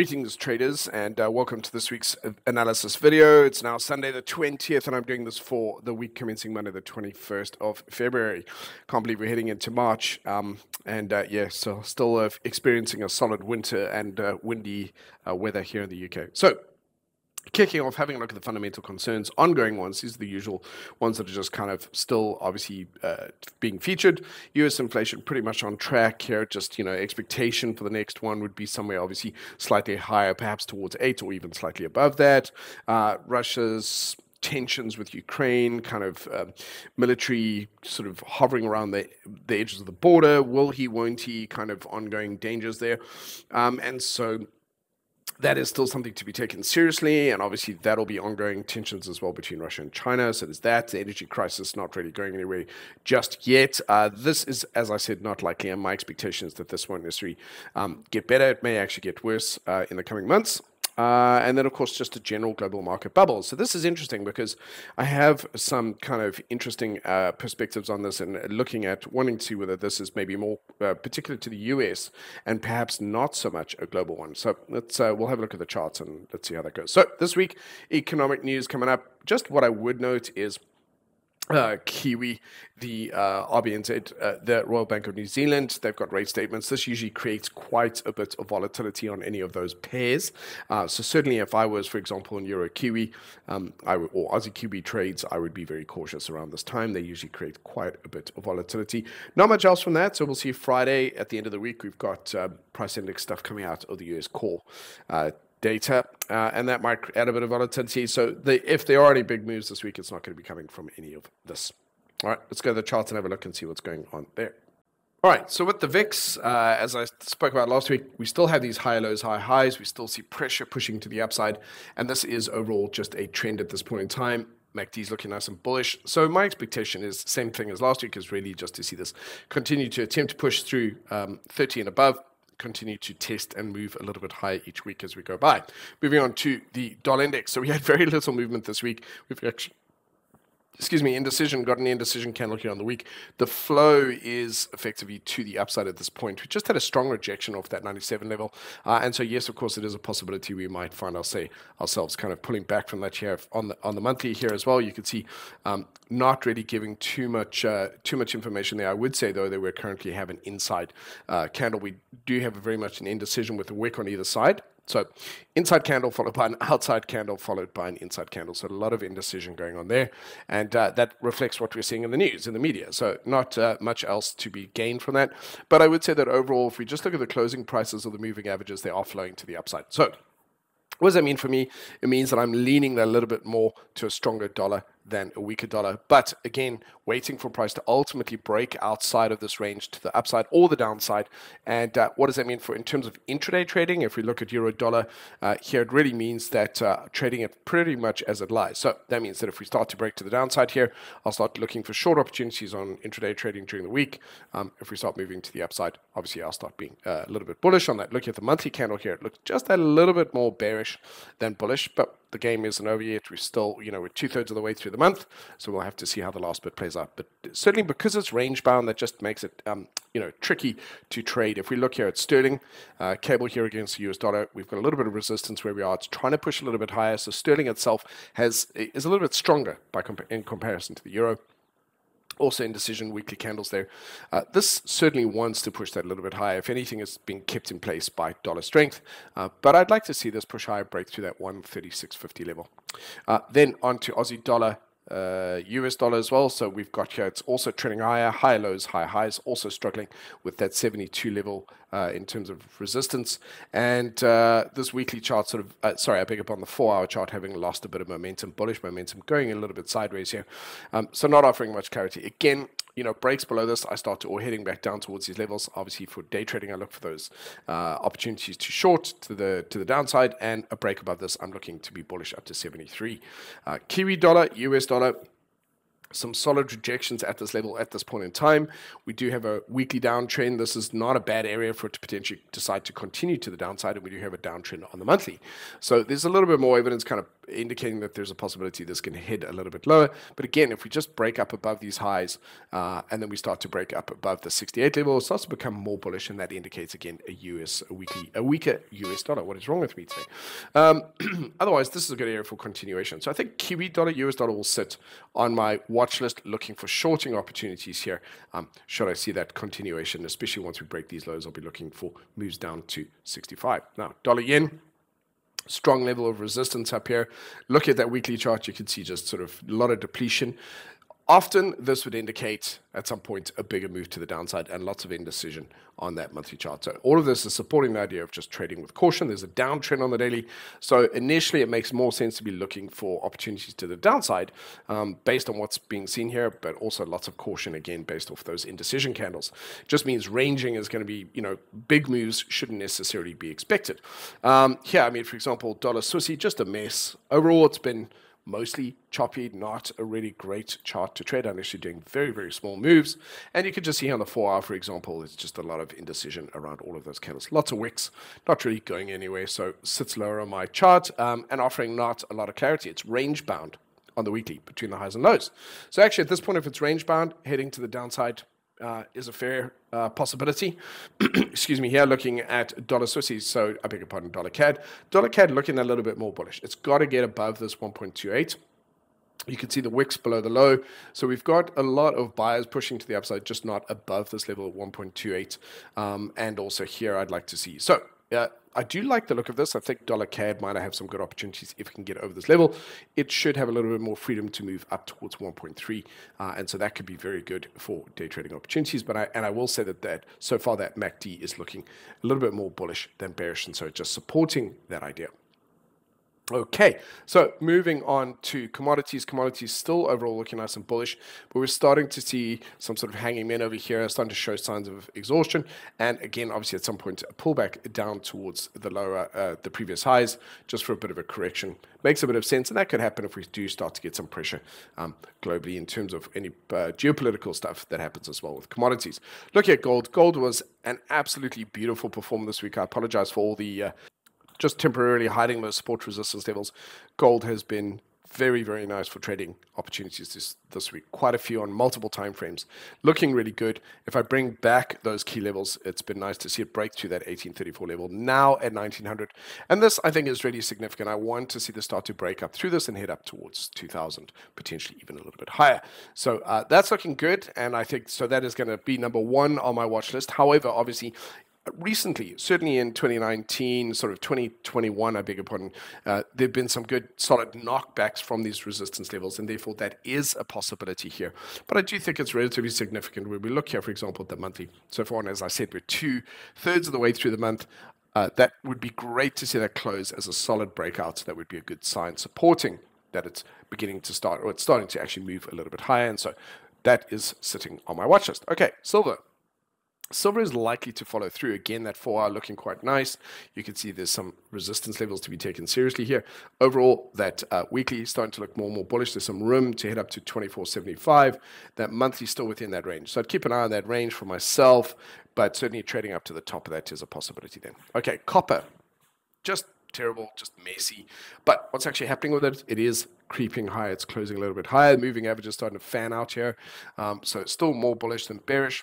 Greetings traders and uh, welcome to this week's analysis video. It's now Sunday the 20th and I'm doing this for the week commencing Monday the 21st of February. Can't believe we're heading into March um, and uh, yeah, so still uh, experiencing a solid winter and uh, windy uh, weather here in the UK. So kicking off, having a look at the fundamental concerns, ongoing ones, these are the usual ones that are just kind of still obviously uh, being featured. US inflation pretty much on track here, just, you know, expectation for the next one would be somewhere obviously slightly higher, perhaps towards eight or even slightly above that. Uh, Russia's tensions with Ukraine, kind of um, military sort of hovering around the, the edges of the border, will he, won't he, kind of ongoing dangers there. Um, and so that is still something to be taken seriously. And obviously, that'll be ongoing tensions as well between Russia and China. So there's that. The energy crisis not really going anywhere just yet. Uh, this is, as I said, not likely. And my expectation is that this won't necessarily um, get better. It may actually get worse uh, in the coming months. Uh, and then, of course, just a general global market bubble. So this is interesting because I have some kind of interesting uh, perspectives on this and looking at wanting to see whether this is maybe more uh, particular to the US and perhaps not so much a global one. So let's uh, we'll have a look at the charts and let's see how that goes. So this week, economic news coming up. Just what I would note is uh, Kiwi, the uh, RBNZ, uh, the Royal Bank of New Zealand. They've got rate statements. This usually creates quite a bit of volatility on any of those pairs. Uh, so certainly, if I was, for example, in Euro Kiwi um, or Aussie Kiwi trades, I would be very cautious around this time. They usually create quite a bit of volatility. Not much else from that. So we'll see Friday at the end of the week. We've got uh, price index stuff coming out of the US core uh, data, uh, and that might add a bit of volatility. So if there are any big moves this week, it's not going to be coming from any of this. All right, let's go to the charts and have a look and see what's going on there. All right, so with the VIX, uh, as I spoke about last week, we still have these high lows, high highs. We still see pressure pushing to the upside, and this is overall just a trend at this point in time. MACD's looking nice and bullish. So my expectation is same thing as last week is really just to see this continue to attempt to push through um, 30 and above continue to test and move a little bit higher each week as we go by. Moving on to the dollar index. So we had very little movement this week. We've actually excuse me, indecision, got an indecision candle here on the week. The flow is effectively to the upside at this point. We just had a strong rejection off that 97 level. Uh, and so, yes, of course, it is a possibility we might find say, ourselves kind of pulling back from that here on the, on the monthly here as well. You can see um, not really giving too much, uh, too much information there. I would say, though, that we currently have an inside uh, candle. We do have very much an indecision with a wick on either side. So inside candle followed by an outside candle followed by an inside candle. So a lot of indecision going on there. And uh, that reflects what we're seeing in the news, in the media. So not uh, much else to be gained from that. But I would say that overall, if we just look at the closing prices or the moving averages, they are flowing to the upside. So what does that mean for me? It means that I'm leaning a little bit more to a stronger dollar than a weaker dollar. But again, waiting for price to ultimately break outside of this range to the upside or the downside. And uh, what does that mean for in terms of intraday trading? If we look at euro dollar uh, here, it really means that uh, trading it pretty much as it lies. So that means that if we start to break to the downside here, I'll start looking for short opportunities on intraday trading during the week. Um, if we start moving to the upside, obviously I'll start being uh, a little bit bullish on that. Looking at the monthly candle here, it looks just a little bit more bearish than bullish, but the game isn't over yet. We're still, you know, we're two thirds of the way through the month, so we'll have to see how the last bit plays out. But certainly because it's range bound, that just makes it, um, you know, tricky to trade. If we look here at sterling, uh, cable here against the US dollar, we've got a little bit of resistance where we are. It's trying to push a little bit higher, so sterling itself has is a little bit stronger by in comparison to the euro also indecision weekly candles there. Uh, this certainly wants to push that a little bit higher. If anything, it's been kept in place by dollar strength, uh, but I'd like to see this push higher, break through that 136.50 level. Uh, then on to Aussie dollar US uh, dollar as well. So we've got here, it's also trending higher, high lows, high highs, also struggling with that 72 level uh, in terms of resistance. And uh, this weekly chart sort of, uh, sorry, I pick up on the four hour chart having lost a bit of momentum, bullish momentum, going a little bit sideways here. Um, so not offering much clarity. Again, you know breaks below this, I start to or heading back down towards these levels. Obviously, for day trading, I look for those uh, opportunities to short to the to the downside, and a break above this, I'm looking to be bullish up to 73. Uh, Kiwi dollar, US dollar some solid rejections at this level at this point in time. We do have a weekly downtrend. This is not a bad area for it to potentially decide to continue to the downside, and we do have a downtrend on the monthly. So there's a little bit more evidence kind of indicating that there's a possibility this can hit a little bit lower. But again, if we just break up above these highs uh, and then we start to break up above the 68 level, it starts to become more bullish, and that indicates again a US a weekly a weaker US dollar. What is wrong with me today? Um, otherwise, this is a good area for continuation. So I think Kiwi dollar US dollar will sit on my watch list, looking for shorting opportunities here. Um, should I see that continuation, especially once we break these lows, I'll be looking for moves down to 65. Now dollar yen strong level of resistance up here. Look at that weekly chart. You can see just sort of a lot of depletion. Often, this would indicate at some point a bigger move to the downside and lots of indecision on that monthly chart. So, all of this is supporting the idea of just trading with caution. There's a downtrend on the daily. So, initially, it makes more sense to be looking for opportunities to the downside um, based on what's being seen here, but also lots of caution again based off those indecision candles. Just means ranging is going to be, you know, big moves shouldn't necessarily be expected. Um, here, I mean, for example, dollar Swissy, just a mess. Overall, it's been mostly choppy, not a really great chart to trade unless you're doing very, very small moves. And you can just see on the four hour, for example, it's just a lot of indecision around all of those candles. Lots of wicks, not really going anywhere. So sits lower on my chart um, and offering not a lot of clarity. It's range bound on the weekly between the highs and lows. So actually at this point, if it's range bound, heading to the downside, uh, is a fair uh, possibility. Excuse me, here looking at dollar Swissies, so I beg your pardon, dollar CAD. Dollar CAD looking a little bit more bullish. It's got to get above this 1.28. You can see the wicks below the low. So we've got a lot of buyers pushing to the upside, just not above this level at 1.28. Um, and also here, I'd like to see. So yeah, uh, I do like the look of this. I think dollar CAD might have some good opportunities if we can get over this level. It should have a little bit more freedom to move up towards 1.3, uh, and so that could be very good for day trading opportunities. But I, and I will say that that so far that MACD is looking a little bit more bullish than bearish, and so just supporting that idea. Okay, so moving on to commodities. Commodities still overall looking nice and bullish, but we're starting to see some sort of hanging men over here, starting to show signs of exhaustion. And again, obviously at some point, a pullback down towards the lower, uh, the previous highs, just for a bit of a correction. Makes a bit of sense, and that could happen if we do start to get some pressure um, globally in terms of any uh, geopolitical stuff that happens as well with commodities. Look at gold. Gold was an absolutely beautiful performer this week. I apologize for all the uh, just temporarily hiding those support resistance levels, gold has been very, very nice for trading opportunities this, this week. Quite a few on multiple time frames. Looking really good. If I bring back those key levels, it's been nice to see it break through that 1834 level now at 1900. And this, I think, is really significant. I want to see this start to break up through this and head up towards 2000, potentially even a little bit higher. So uh, that's looking good. And I think so that is going to be number one on my watch list. However, obviously, recently, certainly in 2019, sort of 2021, I beg your pardon, uh, there have been some good solid knockbacks from these resistance levels, and therefore that is a possibility here. But I do think it's relatively significant when we look here, for example, at the monthly. So far, and as I said, we're two thirds of the way through the month. Uh, that would be great to see that close as a solid breakout. So that would be a good sign supporting that it's beginning to start, or it's starting to actually move a little bit higher. And so that is sitting on my watch list. Okay, silver. Silver is likely to follow through. Again, that four hour looking quite nice. You can see there's some resistance levels to be taken seriously here. Overall, that uh, weekly is starting to look more and more bullish. There's some room to head up to 24.75. That monthly still within that range. So I'd keep an eye on that range for myself, but certainly trading up to the top of that is a possibility then. Okay, copper. Just terrible, just messy. But what's actually happening with it? It is creeping higher. It's closing a little bit higher. The moving average is starting to fan out here. Um, so it's still more bullish than bearish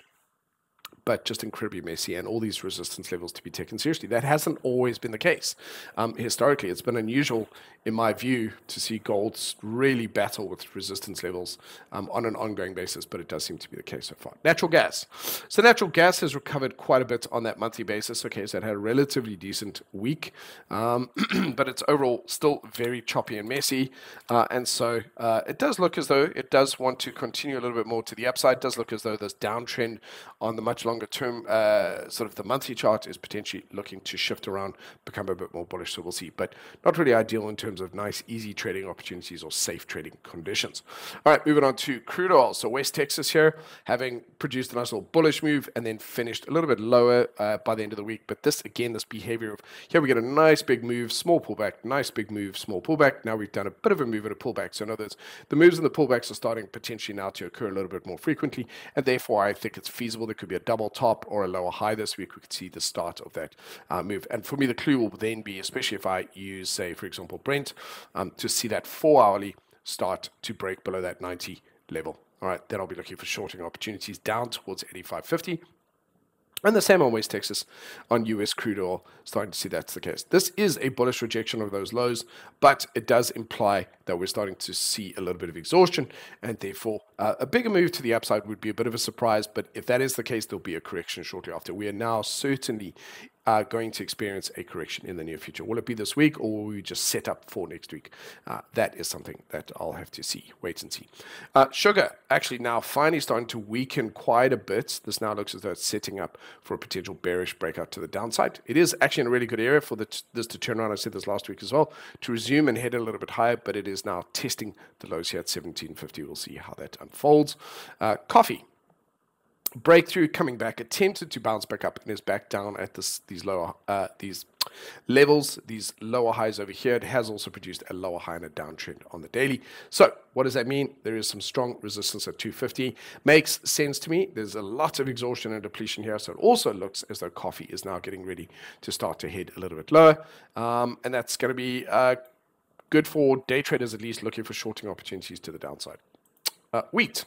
but just incredibly messy and all these resistance levels to be taken seriously. That hasn't always been the case. Um, historically, it's been unusual, in my view, to see golds really battle with resistance levels um, on an ongoing basis, but it does seem to be the case so far. Natural gas. So natural gas has recovered quite a bit on that monthly basis. Okay, so it had a relatively decent week, um, but it's overall still very choppy and messy. Uh, and so uh, it does look as though it does want to continue a little bit more to the upside. It does look as though this downtrend on the monthly much longer term, uh, sort of the monthly chart is potentially looking to shift around, become a bit more bullish. So we'll see, but not really ideal in terms of nice, easy trading opportunities or safe trading conditions. All right, moving on to crude oil. So West Texas here, having produced a nice little bullish move and then finished a little bit lower uh, by the end of the week. But this again, this behavior of here we get a nice big move, small pullback, nice big move, small pullback. Now we've done a bit of a move and a pullback. So in other words, the moves and the pullbacks are starting potentially now to occur a little bit more frequently, and therefore I think it's feasible there could be a double top or a lower high this week, we could see the start of that uh, move. And for me, the clue will then be, especially if I use, say, for example, Brent, um, to see that four hourly start to break below that 90 level. All right, then I'll be looking for shorting opportunities down towards 85.50 and the same always takes us on US crude oil, starting to see that's the case. This is a bullish rejection of those lows, but it does imply that we're starting to see a little bit of exhaustion, and therefore uh, a bigger move to the upside would be a bit of a surprise. But if that is the case, there'll be a correction shortly after. We are now certainly are going to experience a correction in the near future. Will it be this week or will we just set up for next week? Uh, that is something that I'll have to see. Wait and see. Uh, sugar actually now finally starting to weaken quite a bit. This now looks as though it's setting up for a potential bearish breakout to the downside. It is actually in a really good area for this to turn around. I said this last week as well to resume and head a little bit higher, but it is now testing the lows here at 1750. We'll see how that unfolds. Uh, coffee breakthrough, coming back, attempted to bounce back up and is back down at this these lower uh, these levels, these lower highs over here. It has also produced a lower high and a downtrend on the daily. So what does that mean? There is some strong resistance at 250. Makes sense to me. There's a lot of exhaustion and depletion here. So it also looks as though coffee is now getting ready to start to head a little bit lower. Um, and that's going to be uh, good for day traders at least looking for shorting opportunities to the downside. Uh, wheat,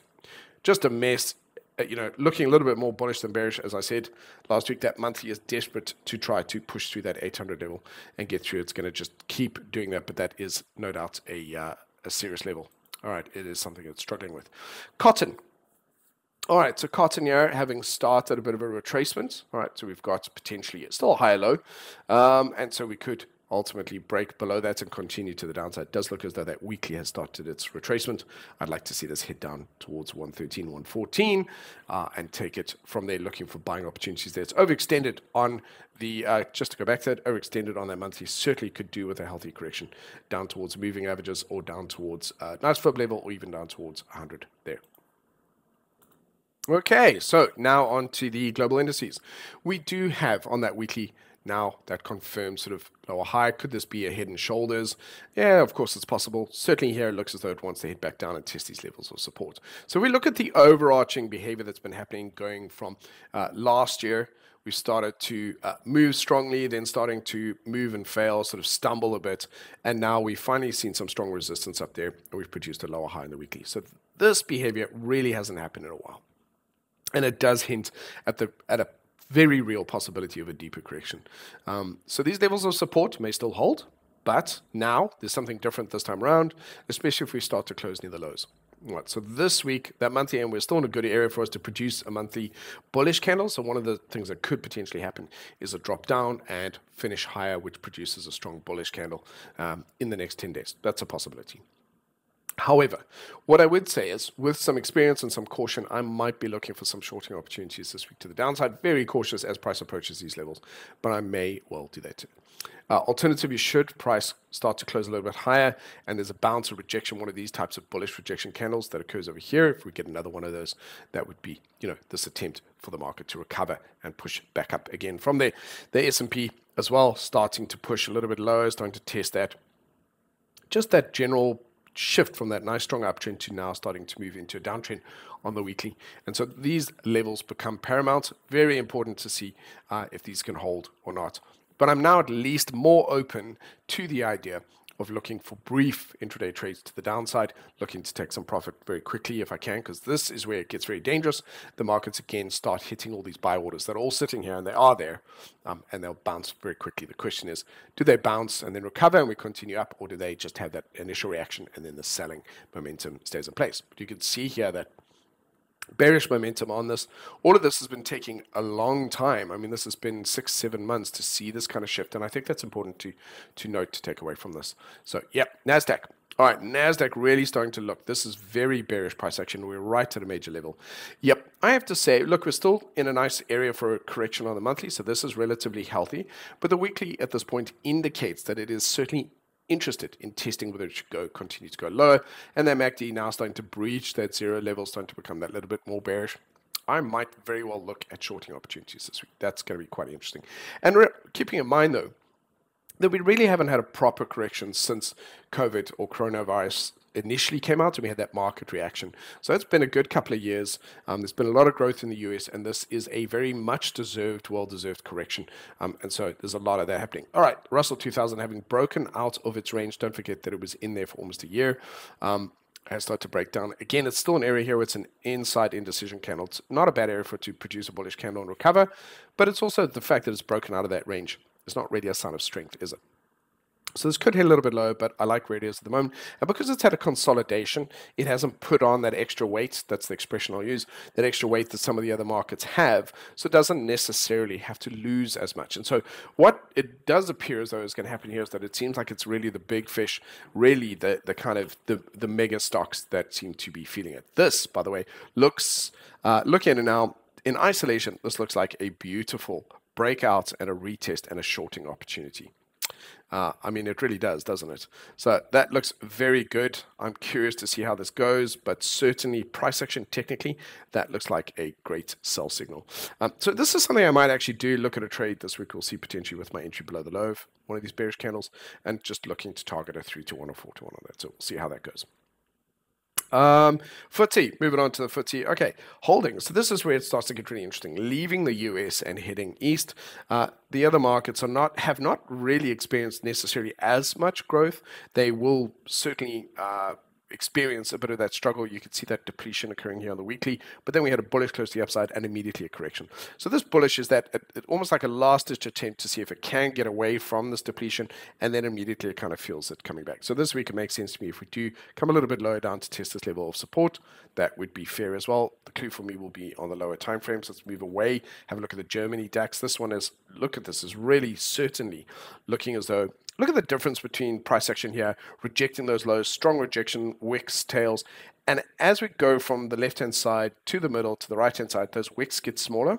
just a mess uh, you know, looking a little bit more bullish than bearish, as I said last week, that monthly is desperate to try to push through that 800 level and get through. It's going to just keep doing that, but that is no doubt a, uh, a serious level. All right, it is something it's struggling with. Cotton. All right, so cotton here having started a bit of a retracement. All right, so we've got potentially still a higher low, um, and so we could ultimately break below that and continue to the downside. It does look as though that weekly has started its retracement. I'd like to see this head down towards 113, 114 uh, and take it from there looking for buying opportunities there. It's overextended on the, uh, just to go back to that, overextended on that monthly certainly could do with a healthy correction down towards moving averages or down towards uh, nice fib level or even down towards 100 there. Okay, so now on to the global indices. We do have on that weekly now that confirms sort of lower high. Could this be a head and shoulders? Yeah, of course it's possible. Certainly here it looks as though it wants to head back down and test these levels of support. So we look at the overarching behavior that's been happening going from uh, last year. We started to uh, move strongly, then starting to move and fail, sort of stumble a bit. And now we've finally seen some strong resistance up there and we've produced a lower high in the weekly. So this behavior really hasn't happened in a while. And it does hint at the at a very real possibility of a deeper correction. Um, so these levels of support may still hold, but now there's something different this time around, especially if we start to close near the lows. Right, so this week, that monthly end, we're still in a good area for us to produce a monthly bullish candle. So one of the things that could potentially happen is a drop down and finish higher, which produces a strong bullish candle um, in the next 10 days. That's a possibility. However, what I would say is, with some experience and some caution, I might be looking for some shorting opportunities this week to the downside. Very cautious as price approaches these levels, but I may well do that too. Uh, alternatively, should price start to close a little bit higher and there's a bounce or rejection, one of these types of bullish rejection candles that occurs over here, if we get another one of those, that would be, you know, this attempt for the market to recover and push back up again from there. The S&P as well starting to push a little bit lower, starting to test that. Just that general shift from that nice strong uptrend to now starting to move into a downtrend on the weekly. And so these levels become paramount. Very important to see uh, if these can hold or not. But I'm now at least more open to the idea of looking for brief intraday trades to the downside, looking to take some profit very quickly if I can, because this is where it gets very dangerous. The markets again start hitting all these buy orders. that are all sitting here and they are there, um, and they'll bounce very quickly. The question is, do they bounce and then recover and we continue up, or do they just have that initial reaction and then the selling momentum stays in place? But you can see here that bearish momentum on this. All of this has been taking a long time. I mean, this has been six, seven months to see this kind of shift, and I think that's important to to note to take away from this. So, yep, Nasdaq. All right, Nasdaq really starting to look. This is very bearish price action. We're right at a major level. Yep, I have to say, look, we're still in a nice area for a correction on the monthly, so this is relatively healthy. But the weekly at this point indicates that it is certainly interested in testing whether it should go continue to go lower. And then MACD now starting to breach that zero level, starting to become that little bit more bearish. I might very well look at shorting opportunities this week. That's going to be quite interesting. And keeping in mind, though, that we really haven't had a proper correction since COVID or coronavirus initially came out and we had that market reaction. So it's been a good couple of years. Um, there's been a lot of growth in the US, and this is a very much deserved, well deserved correction. Um, and so there's a lot of that happening. All right, Russell 2000 having broken out of its range. Don't forget that it was in there for almost a year. Um, has started to break down. Again, it's still an area here where it's an inside indecision candle. It's not a bad area for it to produce a bullish candle and recover, but it's also the fact that it's broken out of that range. It's not really a sign of strength, is it? So this could hit a little bit low, but I like radios at the moment. And because it's had a consolidation, it hasn't put on that extra weight. That's the expression I'll use, that extra weight that some of the other markets have. So it doesn't necessarily have to lose as much. And so what it does appear as though is going to happen here is that it seems like it's really the big fish, really the, the kind of the, the mega stocks that seem to be feeling it. This, by the way, looks, uh, looking at it now, in isolation, this looks like a beautiful breakout and a retest and a shorting opportunity. Uh, I mean, it really does, doesn't it? So that looks very good. I'm curious to see how this goes, but certainly price action technically, that looks like a great sell signal. Um, so this is something I might actually do. Look at a trade this week. We'll see potentially with my entry below the low, of one of these bearish candles, and just looking to target a 3 to 1 or 4 to 1 on that. So we'll see how that goes. Um, moving on to the footy. Okay, holdings. So this is where it starts to get really interesting. Leaving the US and heading east. Uh, the other markets are not have not really experienced necessarily as much growth. They will certainly. Uh, experience a bit of that struggle. You could see that depletion occurring here on the weekly, but then we had a bullish close to the upside and immediately a correction. So this bullish is that it, it almost like a last ditch attempt to see if it can get away from this depletion, and then immediately it kind of feels it coming back. So this week it makes sense to me if we do come a little bit lower down to test this level of support, that would be fair as well. The clue for me will be on the lower time frames. Let's move away, have a look at the Germany DAX. This one is look at this is really certainly looking as though Look at the difference between price action here, rejecting those lows, strong rejection, wicks, tails. And as we go from the left-hand side to the middle to the right-hand side, those wicks get smaller.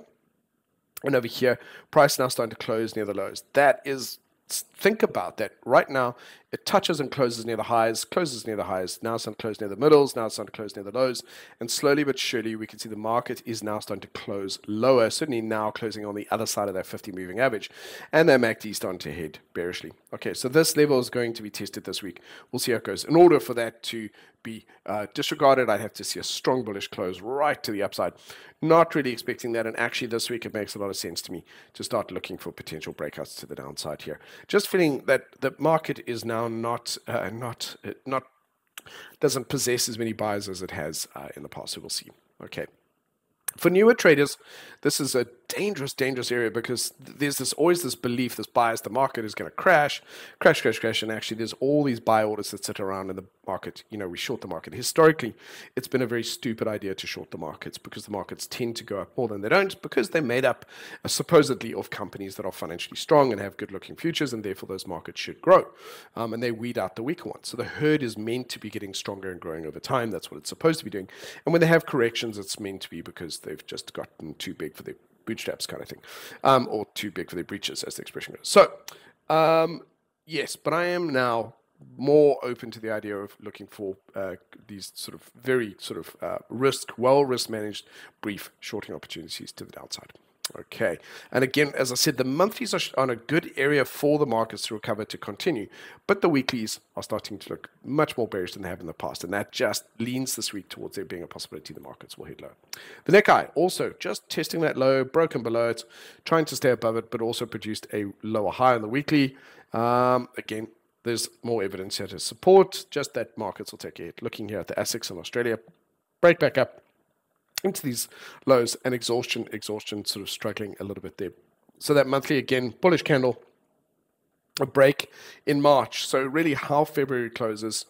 And over here, price now starting to close near the lows. That is, think about that. Right now, it touches and closes near the highs, closes near the highs, now starting to close near the middles, now starting to close near the lows. And slowly but surely, we can see the market is now starting to close lower, certainly now closing on the other side of that 50 moving average. And that MACD is starting to head bearishly. Okay, so this level is going to be tested this week. We'll see how it goes. In order for that to be uh, disregarded, I'd have to see a strong bullish close right to the upside. Not really expecting that. And actually, this week, it makes a lot of sense to me to start looking for potential breakouts to the downside here. Just feeling that the market is now not uh, not uh, not doesn't possess as many buyers as it has uh, in the past. we'll see. Okay for newer traders, this is a dangerous, dangerous area because there's this always this belief, this bias, the market is going to crash, crash, crash, crash, and actually there's all these buy orders that sit around in the market. You know, we short the market. Historically, it's been a very stupid idea to short the markets because the markets tend to go up more than they don't because they're made up uh, supposedly of companies that are financially strong and have good-looking futures, and therefore those markets should grow, um, and they weed out the weaker ones. So the herd is meant to be getting stronger and growing over time. That's what it's supposed to be doing, and when they have corrections, it's meant to be because they've just gotten too big for their bootstraps, kind of thing, um, or too big for their breeches, as the expression goes. So, um, yes, but I am now more open to the idea of looking for uh, these sort of very sort of uh, risk, well risk managed, brief shorting opportunities to the downside. Okay. And again, as I said, the monthlies are on a good area for the markets to recover to continue, but the weeklies are starting to look much more bearish than they have in the past. And that just leans this week towards there being a possibility the markets will hit low. The Nikkei also just testing that low, broken below it, trying to stay above it, but also produced a lower high on the weekly. Um, again, there's more evidence here to support just that markets will take a hit. Looking here at the ASICs in Australia, break back up into these lows and exhaustion, exhaustion sort of struggling a little bit there. So that monthly again, bullish candle, a break in March. So really, how February closes,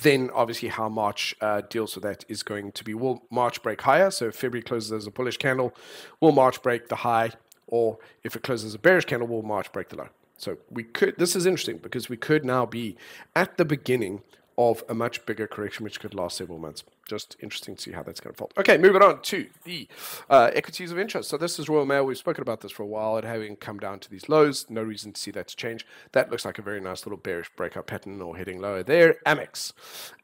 then obviously how March uh, deals with that is going to be will March break higher? So if February closes as a bullish candle, will March break the high? Or if it closes as a bearish candle, will March break the low? So we could. This is interesting because we could now be at the beginning of a much bigger correction, which could last several months. Just interesting to see how that's going to fall. Okay, moving on to the uh, equities of interest. So this is Royal Mail. We've spoken about this for a while. It having come down to these lows, no reason to see that's change. That looks like a very nice little bearish breakout pattern or heading lower there. Amex.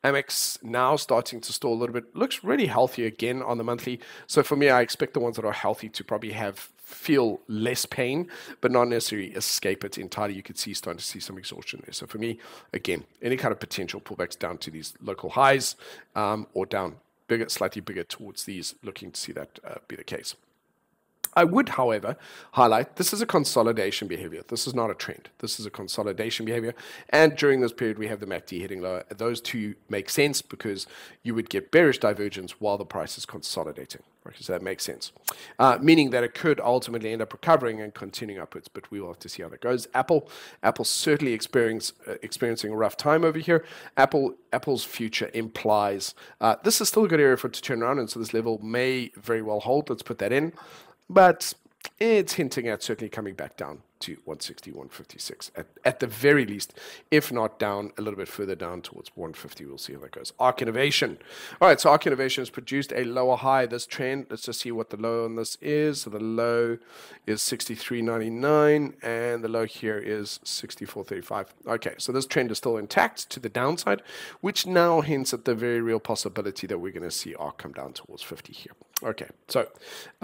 Amex now starting to stall a little bit. Looks really healthy again on the monthly. So for me, I expect the ones that are healthy to probably have feel less pain, but not necessarily escape it entirely. You could see starting to see some exhaustion there. So for me, again, any kind of potential pullbacks down to these local highs um, or down bigger, slightly bigger towards these, looking to see that uh, be the case. I would, however, highlight this is a consolidation behavior. This is not a trend. This is a consolidation behavior. And during this period, we have the MACD hitting lower. Those two make sense because you would get bearish divergence while the price is consolidating. Right? So that makes sense. Uh, meaning that it could ultimately end up recovering and continuing upwards, but we will have to see how that goes. Apple, Apple certainly experience, uh, experiencing a rough time over here. Apple, Apple's future implies uh, this is still a good area for it to turn around, and so this level may very well hold. Let's put that in but it's hinting at certainly coming back down to 160, 156 at, at the very least, if not down a little bit further down towards 150. We'll see how that goes. Arc Innovation. All right, so Arc Innovation has produced a lower high. This trend, let's just see what the low on this is. So the low is 63.99 and the low here is 64.35. Okay, so this trend is still intact to the downside, which now hints at the very real possibility that we're going to see ARC come down towards 50 here. Okay, so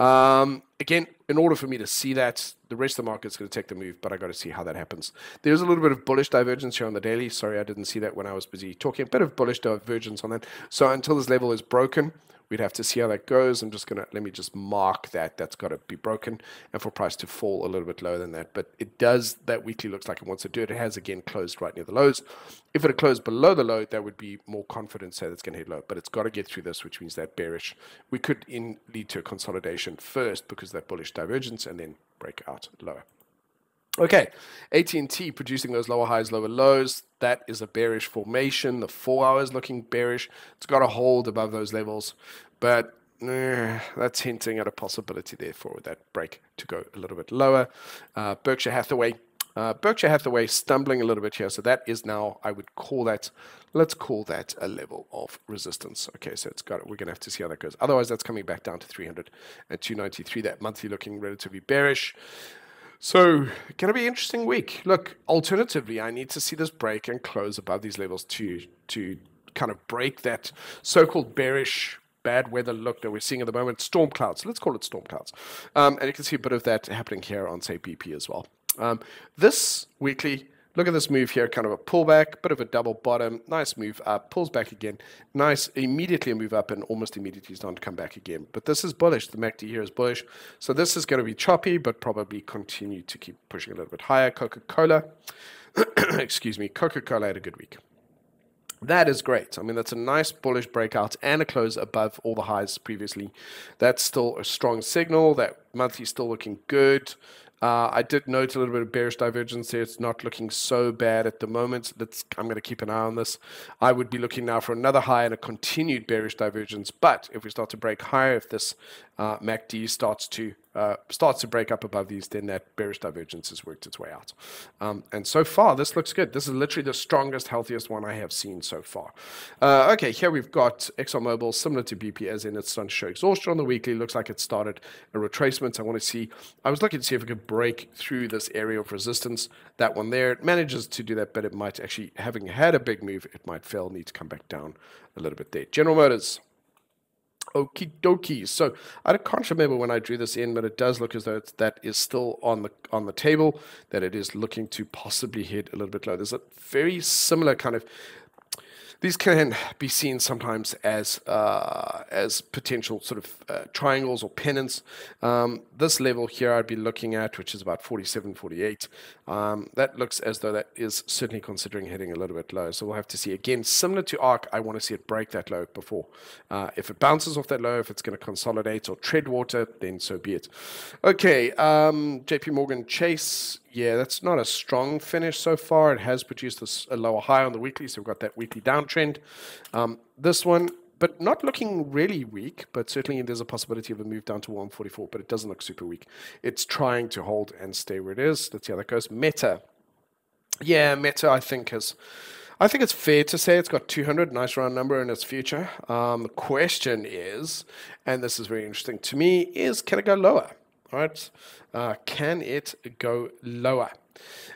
um, again, in order for me to see that, the rest of the market's going to take the move, but I got to see how that happens. There's a little bit of bullish divergence here on the daily. Sorry, I didn't see that when I was busy talking. A bit of bullish divergence on that. So until this level is broken, we'd have to see how that goes. I'm just going to, let me just mark that. That's got to be broken and for price to fall a little bit lower than that. But it does, that weekly looks like it wants to do it. It has again closed right near the lows. If it had closed below the low, that would be more confidence say that's going to hit low. But it's got to get through this, which means that bearish. We could in lead to a consolidation first because that bullish divergence and then break out lower. Okay, AT&T producing those lower highs, lower lows. That is a bearish formation. The four hours looking bearish. It's got a hold above those levels, but eh, that's hinting at a possibility there for that break to go a little bit lower. Uh, Berkshire Hathaway. Uh, Berkshire Hathaway stumbling a little bit here, so that is now, I would call that Let's call that a level of resistance. Okay, so it's got it. We're going to have to see how that goes. Otherwise, that's coming back down to 300 and 293. That monthly looking relatively bearish. So, going to be interesting week. Look, alternatively, I need to see this break and close above these levels to to kind of break that so-called bearish bad weather look that we're seeing at the moment. Storm clouds. Let's call it storm clouds. Um, and you can see a bit of that happening here on, say, BP as well. Um, this weekly Look at this move here, kind of a pullback, bit of a double bottom, nice move up, pulls back again, nice, immediately a move up and almost immediately starting to come back again. But this is bullish, the MACD here is bullish. So this is going to be choppy, but probably continue to keep pushing a little bit higher. Coca-Cola, excuse me, Coca-Cola had a good week. That is great. I mean, that's a nice bullish breakout and a close above all the highs previously. That's still a strong signal. That monthly still looking good. Uh, I did note a little bit of bearish divergence here. It's not looking so bad at the moment. Let's, I'm going to keep an eye on this. I would be looking now for another high and a continued bearish divergence. But if we start to break higher, if this uh, MACD starts to uh, starts to break up above these, then that bearish divergence has worked its way out. Um, and so far, this looks good. This is literally the strongest, healthiest one I have seen so far. Uh, okay, here we've got ExxonMobil, similar to BP, as in it's starting to show exhaustion on the weekly. Looks like it started a retracement. I want to see, I was looking to see if it could break through this area of resistance. That one there, it manages to do that, but it might actually, having had a big move, it might fail, need to come back down a little bit there. General Motors. Okie dokie. So I can't remember when I drew this in, but it does look as though that is still on the on the table. That it is looking to possibly hit a little bit lower. There's a very similar kind of. These can be seen sometimes as uh, as potential sort of uh, triangles or pennants. Um, this level here I'd be looking at, which is about 47, 48, um, that looks as though that is certainly considering heading a little bit low. So we'll have to see. Again, similar to ARC, I want to see it break that low before. Uh, if it bounces off that low, if it's going to consolidate or tread water, then so be it. Okay, um, JP Morgan Chase. Yeah, that's not a strong finish so far. It has produced a, a lower high on the weekly, so we've got that weekly downtrend. Um, this one but not looking really weak, but certainly there's a possibility of a move down to 144, but it doesn't look super weak. It's trying to hold and stay where it is. Let's see how that goes. Meta. Yeah, Meta, I think, has. I think it's fair to say it's got 200, nice round number in its future. Um, the question is, and this is very interesting to me, is can it go lower? All right, uh, can it go lower?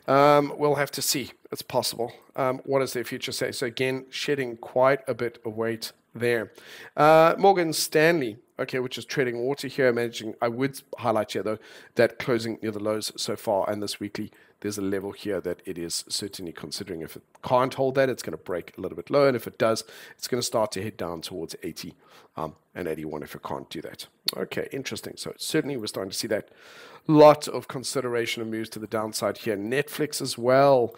Um, we'll have to see. It's possible. Um, what does their future say? So again, shedding quite a bit of weight there. Uh, Morgan Stanley, okay, which is trading water here, managing. I would highlight here though that closing near the lows so far, and this weekly there's a level here that it is certainly considering. If it can't hold that, it's going to break a little bit lower, and if it does, it's going to start to head down towards 80 um, and 81 if it can't do that. Okay, interesting. So certainly we're starting to see that lot of consideration and moves to the downside here. Netflix as well.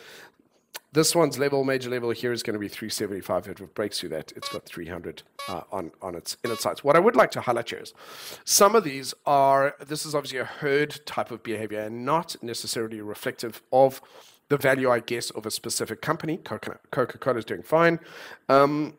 This one's level, major level here is going to be 375. If it breaks through that, it's got 300 uh, on, on its in its sights. What I would like to highlight here is some of these are, this is obviously a herd type of behavior and not necessarily reflective of the value, I guess, of a specific company. Coca-Cola is doing fine. Um,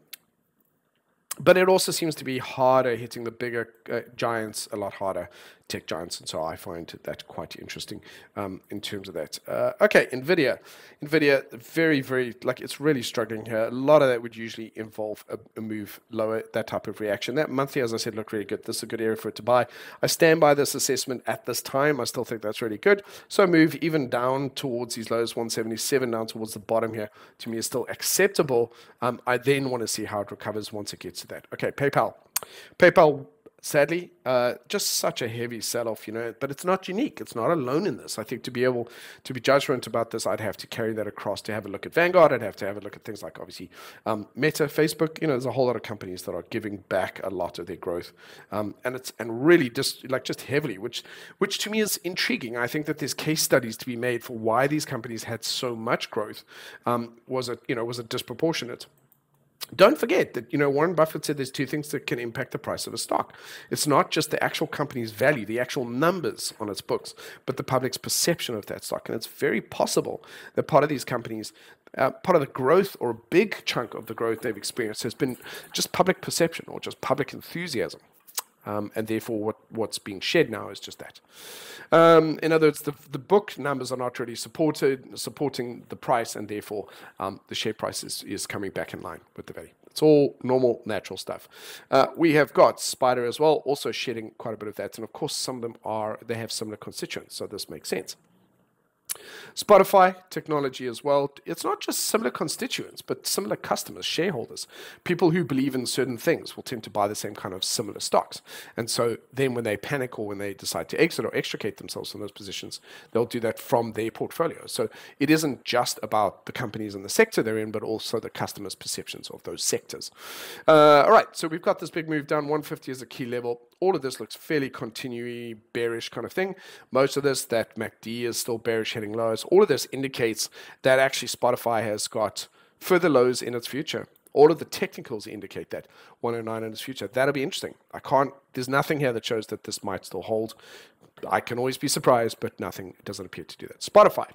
but it also seems to be harder hitting the bigger uh, giants a lot harder tech giants, and so I find that quite interesting um, in terms of that. Uh, okay, Nvidia, Nvidia, very very like it's really struggling here. A lot of that would usually involve a, a move lower, that type of reaction. That monthly, as I said, looked really good. This is a good area for it to buy. I stand by this assessment at this time. I still think that's really good. So move even down towards these lows, 177 down towards the bottom here, to me is still acceptable. Um, I then want to see how it recovers once it gets to that. Okay, PayPal. PayPal sadly, uh, just such a heavy sell off, you know. But it's not unique. It's not alone in this. I think to be able to be judgment about this, I'd have to carry that across to have a look at Vanguard. I'd have to have a look at things like obviously um, Meta, Facebook. You know, there's a whole lot of companies that are giving back a lot of their growth, um, and it's and really just like just heavily, which which to me is intriguing. I think that there's case studies to be made for why these companies had so much growth. Um, was it you know was it disproportionate? don't forget that you know Warren Buffett said there's two things that can impact the price of a stock. It's not just the actual company's value, the actual numbers on its books, but the public's perception of that stock. And it's very possible that part of these companies, uh, part of the growth or a big chunk of the growth they've experienced has been just public perception or just public enthusiasm. Um, and therefore, what, what's being shared now is just that. Um, in other words, the, the book numbers are not really supported, supporting the price, and therefore um, the share price is, is coming back in line with the value. It's all normal, natural stuff. Uh, we have got Spider as well, also shedding quite a bit of that. And of course, some of them are, they have similar constituents, so this makes sense. Spotify technology as well. It's not just similar constituents, but similar customers, shareholders. People who believe in certain things will tend to buy the same kind of similar stocks. And so then when they panic or when they decide to exit or extricate themselves from those positions, they'll do that from their portfolio. So it isn't just about the companies and the sector they're in, but also the customers' perceptions of those sectors. Uh, all right, so we've got this big move down. 150 is a key level all of this looks fairly continually bearish kind of thing. Most of this, that MACD is still bearish heading lows. All of this indicates that actually Spotify has got further lows in its future. All of the technicals indicate that 109 in its future. That'll be interesting. I can't, there's nothing here that shows that this might still hold. I can always be surprised, but nothing doesn't appear to do that. Spotify.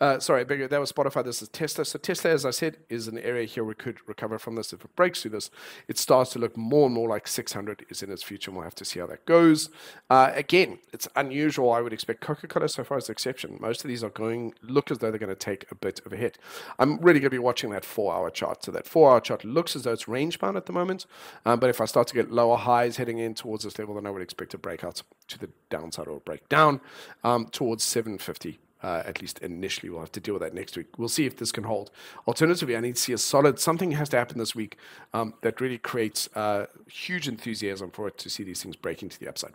Uh, sorry, that was Spotify. This is Tesla. So Tesla, as I said, is an area here we could recover from this. If it breaks through this, it starts to look more and more like 600 is in its future, and we'll have to see how that goes. Uh, again, it's unusual. I would expect Coca-Cola so far as the exception. Most of these are going look as though they're going to take a bit of a hit. I'm really going to be watching that four-hour chart. So that four-hour chart looks as though it's range-bound at the moment, um, but if I start to get lower highs heading in towards this level, then I would expect a breakout to the downside or a breakdown um, towards 750 uh, at least initially. We'll have to deal with that next week. We'll see if this can hold. Alternatively, I need to see a solid something has to happen this week um, that really creates uh, huge enthusiasm for it to see these things breaking to the upside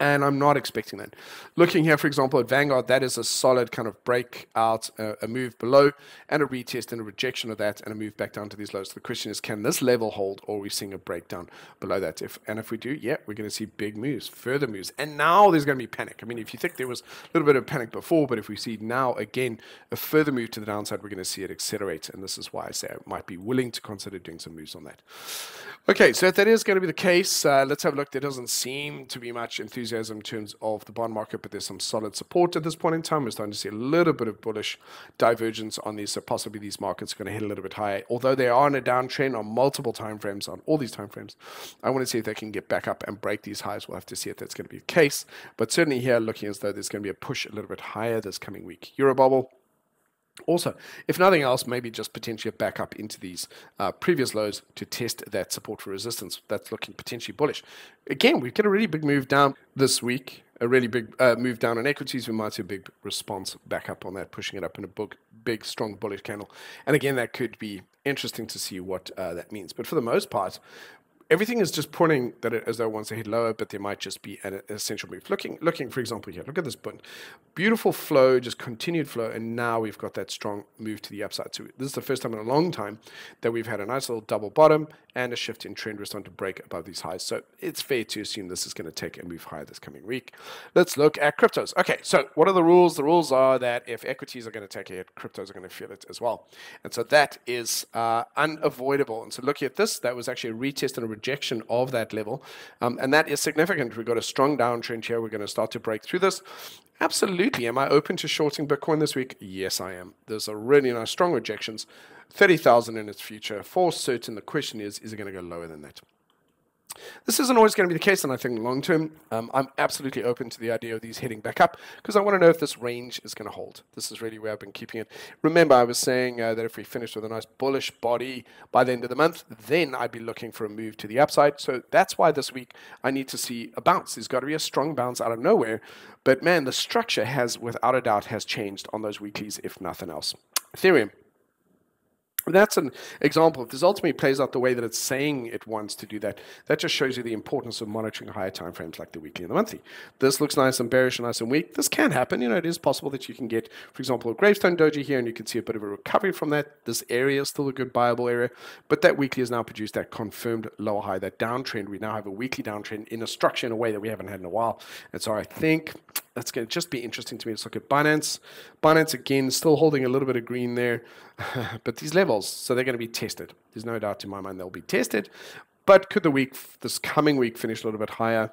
and I'm not expecting that. Looking here, for example, at Vanguard, that is a solid kind of breakout, uh, a move below, and a retest and a rejection of that, and a move back down to these lows. So the question is, can this level hold, or are we seeing a breakdown below that? If And if we do, yeah, we're going to see big moves, further moves. And now there's going to be panic. I mean, if you think there was a little bit of panic before, but if we see now, again, a further move to the downside, we're going to see it accelerate. And this is why I say I might be willing to consider doing some moves on that. Okay, so if that is going to be the case, uh, let's have a look. There doesn't seem to be much enthusiasm enthusiasm in terms of the bond market, but there's some solid support at this point in time. We're starting to see a little bit of bullish divergence on these, so possibly these markets are going to hit a little bit higher. Although they are in a downtrend on multiple timeframes, on all these timeframes, I want to see if they can get back up and break these highs. We'll have to see if that's going to be the case. But certainly here, looking as though there's going to be a push a little bit higher this coming week. Eurobubble also, if nothing else, maybe just potentially back up into these uh, previous lows to test that support for resistance. That's looking potentially bullish. Again, we get a really big move down this week, a really big uh, move down in equities. We might see a big response back up on that, pushing it up in a big, big strong bullish candle. And again, that could be interesting to see what uh, that means. But for the most part, everything is just pointing that it, as though it wants to lower, but there might just be an essential move. Looking, looking for example here, look at this point. Beautiful flow, just continued flow, and now we've got that strong move to the upside. So this is the first time in a long time that we've had a nice little double bottom and a shift in trend. We're starting to break above these highs. So it's fair to assume this is going to take a move higher this coming week. Let's look at cryptos. Okay, so what are the rules? The rules are that if equities are going to take a hit, cryptos are going to feel it as well. And so that is uh, unavoidable. And so looking at this, that was actually a retest and a rejection of that level. Um, and that is significant. We've got a strong downtrend here. We're going to start to break through this. Absolutely. Am I open to shorting Bitcoin this week? Yes, I am. There's a really nice strong rejections, 30,000 in its future for certain. The question is, is it going to go lower than that? This isn't always going to be the case, and I think long term, um, I'm absolutely open to the idea of these heading back up because I want to know if this range is going to hold. This is really where I've been keeping it. Remember, I was saying uh, that if we finish with a nice bullish body by the end of the month, then I'd be looking for a move to the upside. So that's why this week I need to see a bounce. There's got to be a strong bounce out of nowhere. But man, the structure has, without a doubt, has changed on those weeklies, if nothing else. Ethereum that's an example. If this ultimately plays out the way that it's saying it wants to do that, that just shows you the importance of monitoring higher time frames like the weekly and the monthly. This looks nice and bearish and nice and weak. This can happen. You know, it is possible that you can get, for example, a gravestone doji here, and you can see a bit of a recovery from that. This area is still a good viable area, but that weekly has now produced that confirmed lower high, that downtrend. We now have a weekly downtrend in a structure in a way that we haven't had in a while. And so I think that's going to just be interesting to me. Let's look at Binance. Binance again, still holding a little bit of green there, but these levels, so they're going to be tested. There's no doubt in my mind they'll be tested. But could the week, this coming week, finish a little bit higher?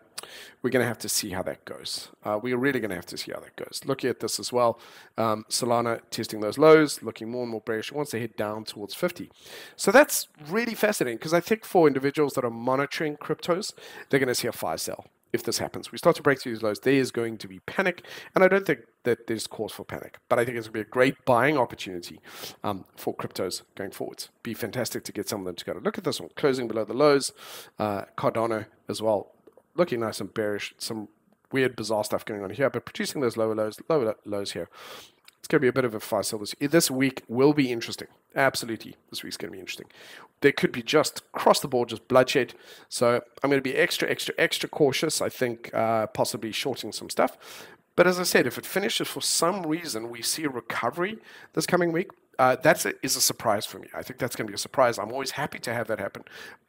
We're going to have to see how that goes. Uh, we're really going to have to see how that goes. Looking at this as well, um, Solana testing those lows, looking more and more bearish. It wants to head down towards 50. So that's really fascinating because I think for individuals that are monitoring cryptos, they're going to see a fire sell if this happens. We start to break through these lows, there is going to be panic, and I don't think that there's cause for panic. But I think it's going to be a great buying opportunity um, for cryptos going forwards. Be fantastic to get some of them to go to look at this one. Closing below the lows, uh, Cardano as well, looking nice and bearish. Some weird, bizarre stuff going on here, but producing those lower lows, lower lows here it's going to be a bit of a fuss. this, this week will be interesting. Absolutely. This week's going to be interesting. There could be just across the board, just bloodshed. So I'm going to be extra, extra, extra cautious. I think uh, possibly shorting some stuff. But as I said, if it finishes for some reason, we see a recovery this coming week. Uh, that is a surprise for me. I think that's going to be a surprise. I'm always happy to have that happen.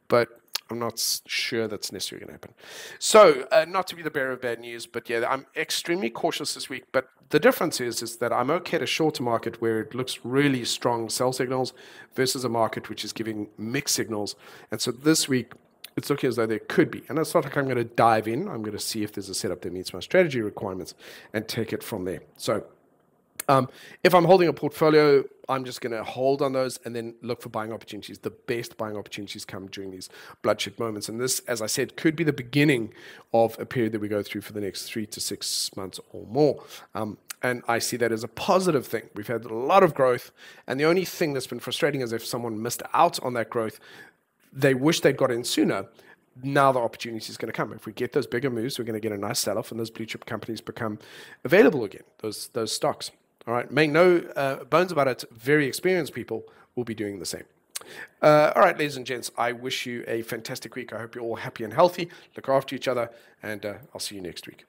But I'm not sure that's necessarily going to happen. So, uh, not to be the bearer of bad news, but yeah, I'm extremely cautious this week. But the difference is, is that I'm okay to short a market where it looks really strong sell signals versus a market which is giving mixed signals. And so this week, it's looking as though there could be. And it's not like I'm going to dive in. I'm going to see if there's a setup that meets my strategy requirements and take it from there. So um, if I'm holding a portfolio, I'm just going to hold on those and then look for buying opportunities. The best buying opportunities come during these bloodshed moments. And this, as I said, could be the beginning of a period that we go through for the next three to six months or more. Um, and I see that as a positive thing. We've had a lot of growth. And the only thing that's been frustrating is if someone missed out on that growth, they wish they'd got in sooner now the opportunity is going to come. If we get those bigger moves, we're going to get a nice sell off, and those blue chip companies become available again. Those those stocks. All right, make no uh, bones about it, very experienced people will be doing the same. Uh, all right, ladies and gents, I wish you a fantastic week. I hope you're all happy and healthy. Look after each other, and uh, I'll see you next week.